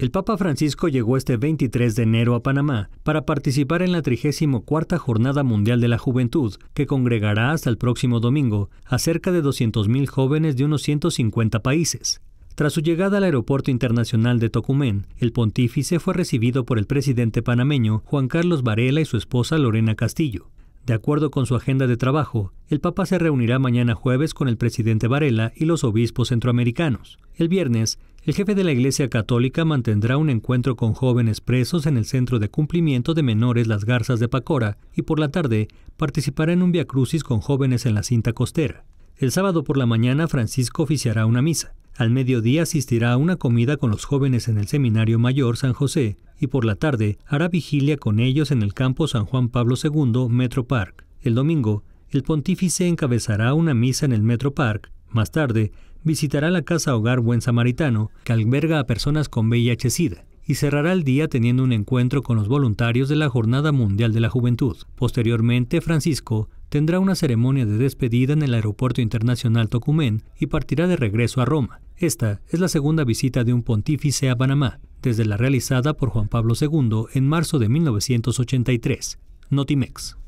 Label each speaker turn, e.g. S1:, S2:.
S1: El Papa Francisco llegó este 23 de enero a Panamá para participar en la 34 Jornada Mundial de la Juventud, que congregará hasta el próximo domingo a cerca de 200.000 jóvenes de unos 150 países. Tras su llegada al Aeropuerto Internacional de Tocumen, el pontífice fue recibido por el presidente panameño Juan Carlos Varela y su esposa Lorena Castillo. De acuerdo con su agenda de trabajo, el Papa se reunirá mañana jueves con el presidente Varela y los obispos centroamericanos. El viernes el jefe de la Iglesia Católica mantendrá un encuentro con jóvenes presos en el Centro de Cumplimiento de Menores Las Garzas de Pacora y por la tarde participará en un viacrucis con jóvenes en la cinta costera. El sábado por la mañana Francisco oficiará una misa. Al mediodía asistirá a una comida con los jóvenes en el Seminario Mayor San José y por la tarde hará vigilia con ellos en el campo San Juan Pablo II Metro Park. El domingo, el pontífice encabezará una misa en el Metro Park. Más tarde, visitará la casa Hogar Buen Samaritano, que alberga a personas con VIH-Sida, y cerrará el día teniendo un encuentro con los voluntarios de la Jornada Mundial de la Juventud. Posteriormente, Francisco tendrá una ceremonia de despedida en el Aeropuerto Internacional Tocumen y partirá de regreso a Roma. Esta es la segunda visita de un pontífice a Panamá, desde la realizada por Juan Pablo II en marzo de 1983. Notimex.